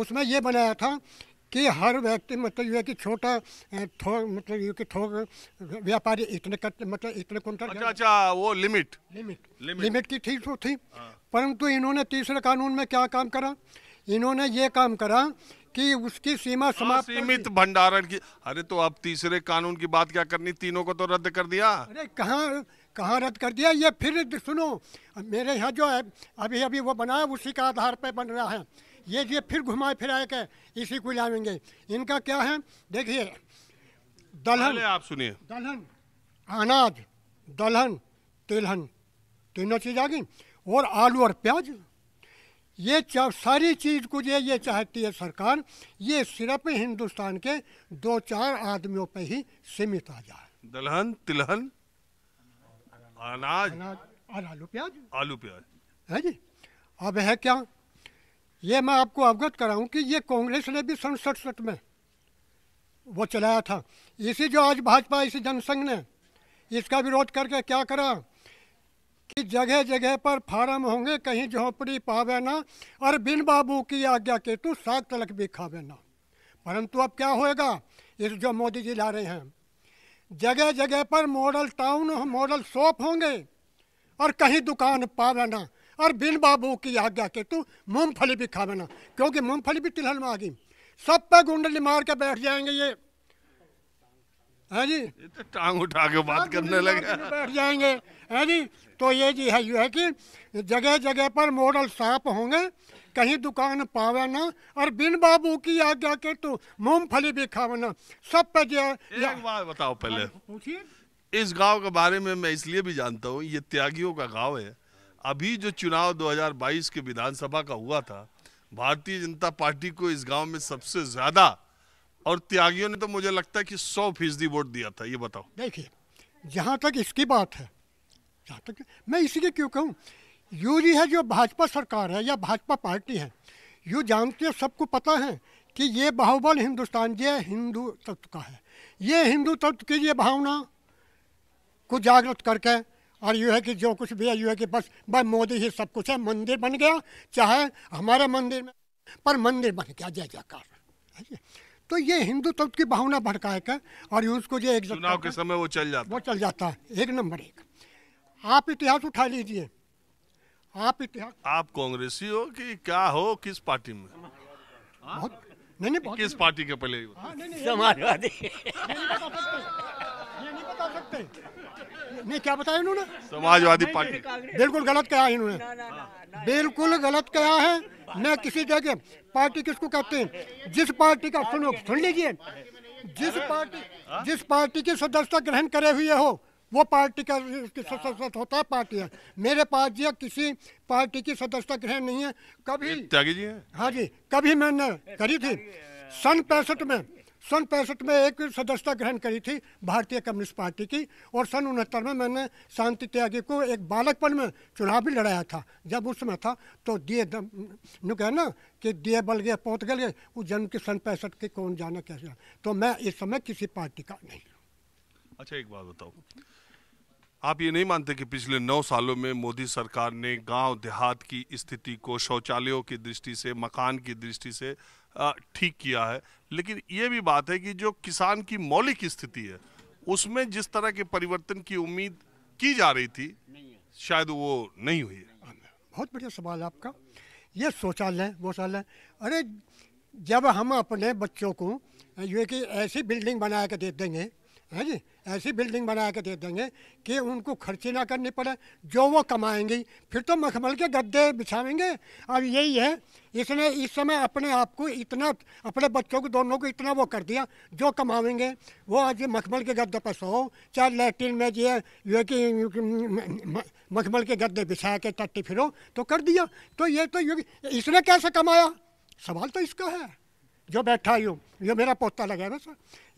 उसमें ये बनाया था कि हर व्यक्ति मतलब ये कि छोटा थोक मतलब ये कि थोक व्यापारी इतने करते मतलब इतने कुंटल अच्छा अच्छा वो लिमिट लिमिट लिमिट, लिमिट की थी तो थी हाँ। परंतु इन्होंने तीसरे कानून में क्या काम करा इन्होंने ये काम करा कि उसकी सीमा हाँ, समाप्त सीमित भंडारण की अरे तो अब तीसरे कानून की बात क्या करनी तीनों को तो रद्द कर दिया अरे कहा कहाँ रद्द कर दिया ये फिर सुनो मेरे यहाँ जो है अभी अभी वो बना उसी का आधार पर बन रहा है ये ये फिर घुमाए फिराए के इसी को लाएंगे इनका क्या है देखिए दलहन आप सुनिए दलहन अनाज दलहन तिलहन तीनों चीज़ आ गई और आलू और प्याज ये सारी चीज़ को ये ये चाहती है सरकार ये सिर्फ हिंदुस्तान के दो चार आदमियों पे ही सीमित आ जाए दलहन तिलहन अनाज और आलू प्याज आलू प्याज है जी अब है क्या ये मैं आपको अवगत कराऊं कि ये कांग्रेस ने भी सन सड़सठ में वो चलाया था इसी जो आज भाजपा इसी जनसंघ ने इसका विरोध करके क्या करा कि जगह जगह पर फार्म होंगे कहीं झोपड़ी पावे ना और बिन बाबू की आज्ञा के तू साग तलक भी खावे ना परंतु अब क्या होएगा इस जो मोदी जी ला रहे हैं जगह जगह पर मॉडल टाउन मॉडल शॉप होंगे और कहीं दुकान पावे ना और बिन बाबू की आज्ञा के तू मूंगफली भी खावना क्योंकि मूंगफली भी तिलहन में आ गई सब पे गुंडली मार के बैठ जाएंगे ये है जी तो टांग उठा के बात हाँ, करने लगे बैठ जाएंगे है जी तो ये जी है यू है कि जगह जगह पर मॉडल सांप होंगे कहीं दुकान पावे ना और बिन बाबू की आज्ञा के तू मूंगफली भी खावना सब पे जो एक बात बताओ पहले हाँ पूछिए इस गांव के बारे में मैं इसलिए भी जानता हूँ ये त्यागियों का गांव है अभी जो चुनाव 2022 के विधानसभा का हुआ था भारतीय जनता पार्टी को इस गांव में सबसे ज्यादा और त्यागियों ने तो मुझे लगता है कि सौ फीसदी वोट दिया था ये बताओ देखिए जहाँ तक इसकी बात है जहाँ तक मैं इसलिए क्यों कहूँ यूरी है जो भाजपा सरकार है या भाजपा पार्टी है यू जानते हैं सबको पता है कि ये बाहुबल हिंदुस्तान ये हिंदू तत्व का है ये हिंदू तत्व की ये भावना को जागृत करके और यू है कि जो कुछ भी है यू है कि बस भाई मोदी ही सब कुछ है मंदिर बन गया चाहे हमारे मंदिर में पर मंदिर बन गया जय जयकार तो ये हिंदुत्व की भावना है क्या और उसको जो एक चुनाव के समय वो चल जाता वो चल जाता है एक नंबर एक आप इतिहास उठा लीजिए आप इतिहास आप कांग्रेसी हो कि क्या हो किस पार्टी में बहुत नहीं नहीं किस पार्टी के पहले समाजवादी बता सकते नहीं क्या बताया इन्होंने समाजवादी पार्टी बिल्कुल गलत कहा इन्होंने बिल्कुल गलत कहा है मैं किसी जगह पार्टी किसको कहते हैं जिस पार्टी का सुनो सुन लीजिए जिस पार्टी जिस पार्टी की सदस्यता ग्रहण करे हुए हो वो पार्टी का होता है पार्टी है मेरे पास जी किसी पार्टी की सदस्यता ग्रहण नहीं है कभी जी हाँ जी कभी मैंने करी थी सन पैंसठ में सन पैंसठ में एक सदस्यता ग्रहण करी थी भारतीय कम्युनिस्ट पार्टी की और सन उनहत्तर में मैंने शांति त्यागी को एक बालकपन में चुनाव भी लड़ाया था जब उस समय था तो दिए दम कहे ना कि दिए बल गए पहुँच गए उस जन्म के सन पैंसठ के कौन जाना कैसे तो मैं इस समय किसी पार्टी का नहीं अच्छा एक बात बताओ आप ये नहीं मानते कि पिछले नौ सालों में मोदी सरकार ने गांव देहात की स्थिति को शौचालयों की दृष्टि से मकान की दृष्टि से ठीक किया है लेकिन ये भी बात है कि जो किसान की मौलिक स्थिति है उसमें जिस तरह के परिवर्तन की उम्मीद की जा रही थी शायद वो नहीं हुई है बहुत बढ़िया सवाल आपका ये शौचालय शौचालय अरे जब हम अपने बच्चों को जो कि ऐसी बिल्डिंग बना के दे देंगे है जी ऐसी बिल्डिंग बना के दे देंगे कि उनको खर्चे ना करनी पड़े जो वो कमाएंगे फिर तो मखमल के गद्दे बिछाएंगे अब यही है इसने इस समय अपने आप को इतना अपने बच्चों को दोनों को इतना वो कर दिया जो कमाएंगे वो आज मखमल के गद्दे पर सो चाहे लेट्रिन में ये कि मखमल के गद्दे बिछा के टट्टी फिरो तो कर दिया तो ये तो इसने कैसे कमाया सवाल तो इसका है जो बैठा यूँ ये मेरा पोता लगा है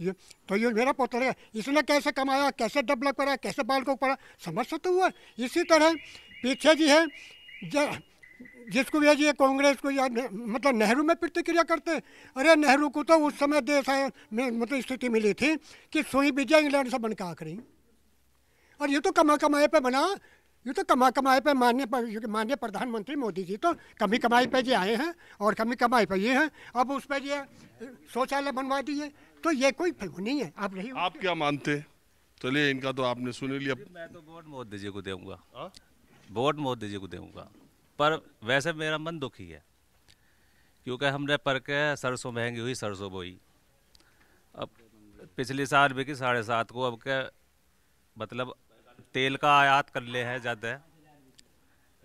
ये तो ये मेरा पोता लगा इसने कैसे कमाया कैसे डेवलप करा कैसे बाल को पड़ा समझ तो हुआ इसी तरह पीछे जी है जिसको भी जी कांग्रेस को या मतलब नेहरू में प्रतिक्रिया करते अरे नेहरू को तो उस समय देश में मतलब स्थिति मिली थी कि सोई विजय इंग्लैंड से बनकर आकर और ये तो कमा कमाए पे बना ये तो कमा कमाए पे मान्य मान्य प्रधानमंत्री मोदी जी तो कमी कमाई पे जी आए हैं और कमी कमाई पे ये हैं अब उस पर ये शौचालय बनवा दिए तो ये कोई नहीं है आप नहीं आप क्या मानते चलिए तो इनका तो आपने सुन लिया मैं तो वोट मोदी जी को दूंगा हाँ? वोट मोदी जी को दूंगा पर वैसे मेरा मन दुखी है क्योंकि हमने पर के सरसों महंगी हुई सरसों बोई अब पिछले साल भी की साढ़े सात को अब के मतलब तेल का आयात कर ले है ज्यादा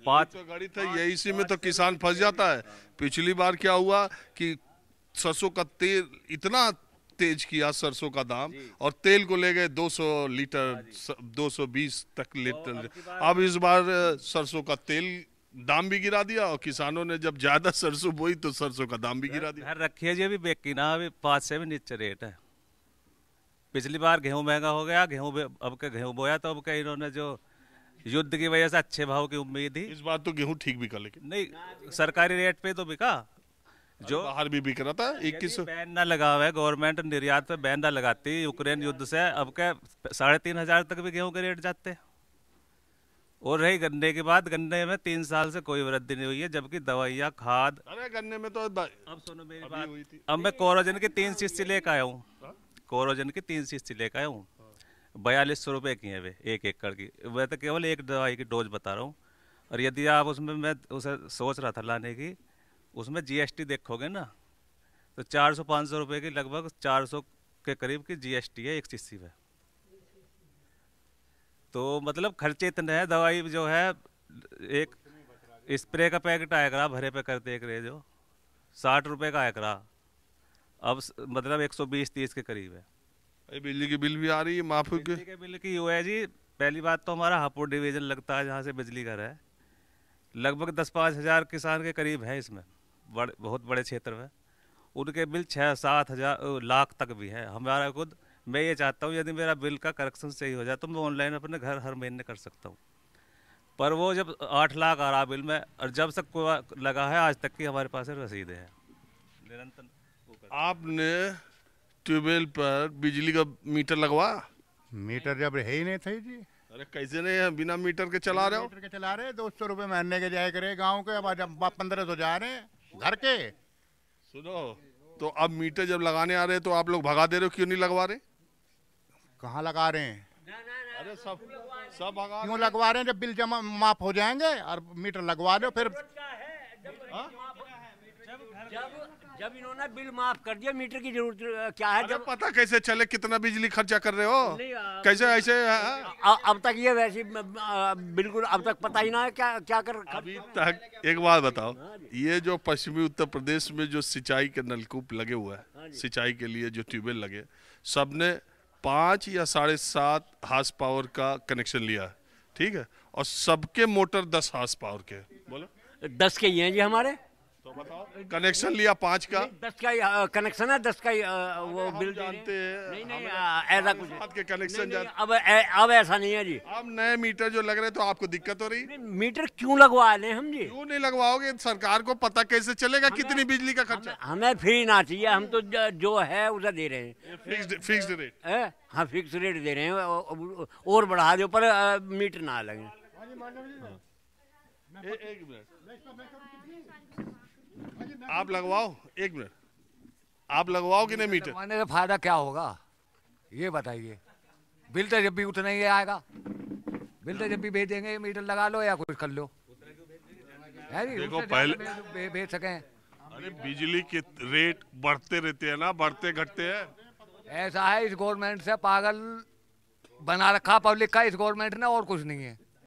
पाँच तो था यही इसी में तो किसान फंस जाता है पिछली बार क्या हुआ कि सरसों का तेल इतना तेज किया सरसों का दाम और तेल को ले गए 200 लीटर 220 हाँ तक तो लीटर अब इस बार सरसों का तेल दाम भी गिरा दिया और किसानों ने जब ज्यादा सरसों बोई तो सरसों का दाम भी गिरा दिया रखिए जी अभी बेकिना अभी पाँच से भी नीचे रेट है पिछली बार गेहूं महंगा हो गया गेहूं अब के गेहूं बोया तो अब के इन्होंने जो युद्ध की वजह से अच्छे भाव की उम्मीद थी इस बार तो गेहूं ठीक बिका लेकिन नहीं सरकारी रेट पे तो बिका जो बाहर भी बिक रहा था इक्कीस बैन ना लगा हुआ है गवर्नमेंट निर्यात पे बैन ना लगाती यूक्रेन युद्ध से अब के साढ़े तीन हजार तक भी गेहूं के रेट जाते और रही गन्ने की बात गन्ने में तीन साल से कोई वृद्धि नहीं हुई है जबकि दवाइया खाद अरे गन्ने में तो अब सुनो मेरी बात अब मैं कोरोजन की तीन शीशी लेकर आया हूँ कोरोजन की तीन शीशी लेकर आया हूँ बयालीस सौ रुपये की है वे एक एकड़ की मैं तो केवल एक दवाई की डोज बता रहा हूँ और यदि आप उसमें मैं उसे सोच रहा था लाने की उसमें जीएसटी देखोगे ना तो चार सौ पाँच सौ रुपये की लगभग चार सौ के करीब की जीएसटी है एक शीशी में तो मतलब खर्चे इतने हैं दवाई जो है एक स्प्रे का पैकेट आया करा भरे पे करते एक रे जो साठ रुपये का आया करा अब मतलब 120 30 के करीब है ये बिजली की बिल भी आ रही है माफी के बिल की हुआ है जी पहली बात तो हमारा हापुड़ डिवीजन लगता है जहाँ से बिजली घर है लगभग दस पाँच हज़ार किसान के करीब हैं इसमें बड़े बहुत बड़े क्षेत्र में उनके बिल छः सात हज़ार लाख तक भी हैं हमारा खुद मैं ये चाहता हूँ यदि मेरा बिल का करेक्शन सही हो जाए तो मैं ऑनलाइन अपने घर हर महीने कर सकता हूँ पर वो जब आठ लाख आ रहा बिल में और जब तक लगा है आज तक की हमारे पास रसीदे हैं निरंतर आपने ट्यूबवेल पर बिजली का मीटर लगवा मीटर जब है ही नहीं थे जी अरे कैसे नहीं है बिना मीटर के चला रहे हो मीटर के चला रहे दो सौ रूपये महीने के जाए करे गाँव के अब पंद्रह सौ जा रहे घर के सुनो तो अब मीटर जब लगाने आ रहे तो आप लोग भगा दे रहे हो क्यों नहीं लगवा रहे कहाँ लगा रहे हैं अरे सब सब भगा क्यों लगवा रहे हैं जब बिल जमा माफ हो जाएंगे और मीटर लगवा दो फिर जब जब इन्होंने बिल माफ कर दिया मीटर की जरूरत क्या है जब पता कैसे चले कितना बिजली खर्चा कर रहे हो कैसे ऐसे अब तक ये वैसे बिल्कुल अब तक पता ही ना है क्या क्या कर अभी तक एक बात बताओ ये जो पश्चिमी उत्तर प्रदेश में जो सिंचाई के नलकूप लगे हुए हैं हाँ सिंचाई के लिए जो ट्यूबवेल लगे सबने पाँच या साढ़े सात हाउस पावर का कनेक्शन लिया है ठीक है और सबके मोटर दस हाउस पावर के बोलो दस के ही हैं जी हमारे कनेक्शन लिया पाँच का दस का कनेक्शन है दस का ही वो बिल जानते नहीं नहीं ऐसा कुछ के कनेक्शन अब अब ऐसा नहीं है जी अब नए मीटर जो लग रहे तो आपको दिक्कत हो रही मीटर क्यों लगवा रहे हम जी क्यों नहीं लगवाओगे सरकार को पता कैसे चलेगा कितनी बिजली का खर्चा हमें फ्री ना चाहिए हम तो जो है उसे दे रहे हैं फिक्स रेट हाँ फिक्स रेट दे रहे हैं और बढ़ा दो पर मीटर ना लगे हाँ हाँ। एक मिनट आप लगवाओ एक मिनट आप लगवाओ कि नहीं मीटर लगवाने से फायदा क्या होगा ये बताइए बिल तो जब भी उतना ही आएगा बिल तो जब भी भेजेंगे मीटर लगा लो या कुछ कर लो देखो पहले भेज भे, सके अरे बिजली के रेट बढ़ते रहते हैं ना बढ़ते घटते हैं ऐसा है इस गवर्नमेंट से पागल बना रखा पब्लिक का इस गवर्नमेंट ने और कुछ नहीं है